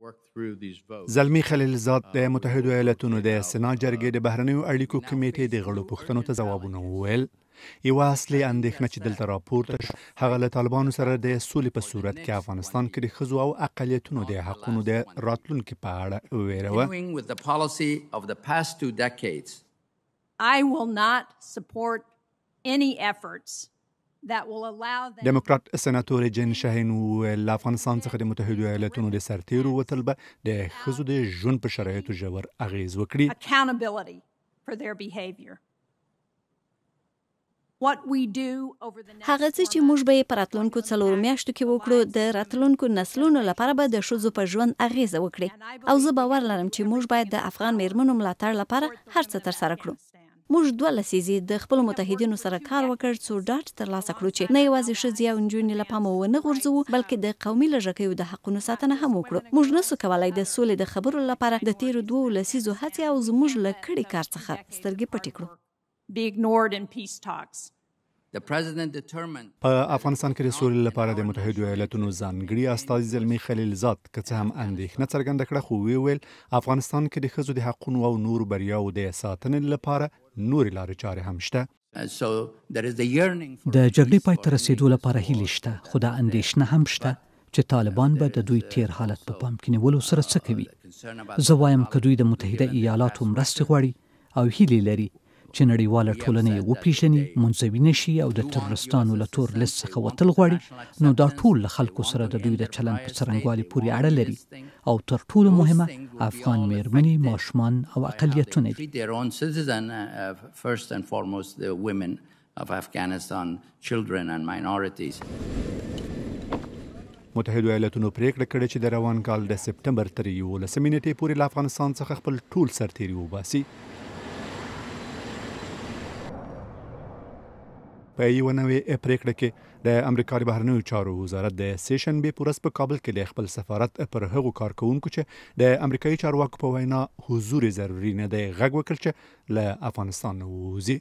زلمی خلیلزاد د uh, متحدو ایالاتونو د سنا جرګې د بهرنیو اړیکو کمیټې د غړو پوښتنو ته ځوابونه وویل یو اصلي اندېښنه چې دلته راپورته شو هغه له طالبانو سره د سولې په صورت کې افغانستان کې د ښځو او اقلیتونو د حقونو د راتلونکي په اړه ویره وه I will not support any efforts ډیموکرات سناتور جن شاهین ول افغانستان څخه د متحده ایالاتونو د سرتیرو وتل به د um, خزو د ژوند په شرایطو ژور اغیز وکړي هغه څه چې موږ به په راتلونکو څلور میاشتو کې وکړو د راتلونکو نسلونو لپاره به د ښځو په ژوند اغیزه وکړي او زه باور لرم چې موږ باید د افغان میرمنو ملاتړ لپاره هر څه ترسره کړو موږ دوه لسیزې د خپل متحدینو سره کار وکړ څو ډاټ ترلاسه کړو چې نه یوازې ښځې او نجونې له پامه ونه غورځوو بلکې د قومي لږکیو د حقونو ساتنه هم وکړو موږ نسو کولای د سولې د خبرو لپاره د تیرو دوو لسیزو هڅې او زموږ له کړي کار څخه سترګې پټې کړو be ignored in peace talks. په افغانستان کې د سولې لپاره د متحدو ایالاتونو ځانګړي استاد زلمی خلیل زاد که څه هم اندېښنه څرګنده کړه خو وی ویل افغانستان کې د ښځو د حقونو او نور بریاو د ساتنې لپاره نور لارې چارې هم شته د جګړې پای ته رسیدو لپاره هیله شته خو د اندېښنه هم شته چې طالبان به د دوی تیر حالت په پام کې نیولو سره څه کوي زه وایم که دوی د متحده ایالاتو مرستې غواړي او هیله لري چې نړیواله ټولنه یې وپیژني منځوي نشي او د ترورستانو له تور لیست څخه وتل غواړي نو دا ټول له خلکو سره د دوی د چلند په څرنګوالي پورې اړه لري او تر ټولو مهمه افغان مېرمنې ماشومان او اقلیتونه دي uh, uh, of Afghanistan children and minorities متحدو ایالاتونو پریکړه کړې چې د روان کال د سپټمبر تر 11 نیټې پورې له افغانستان څخه خپل ټول سرتیري وباسي په یو نوې پریکړه کې د امریکا د بهرنیو چارو وزارت د سیشن به پورس په کابل کې د خپل سفارت پر هغو کارکونکو چې د امریکایي چارواکو په وینا حضور ضروري نه دی غږ وکړ چې له افغانستان ووزي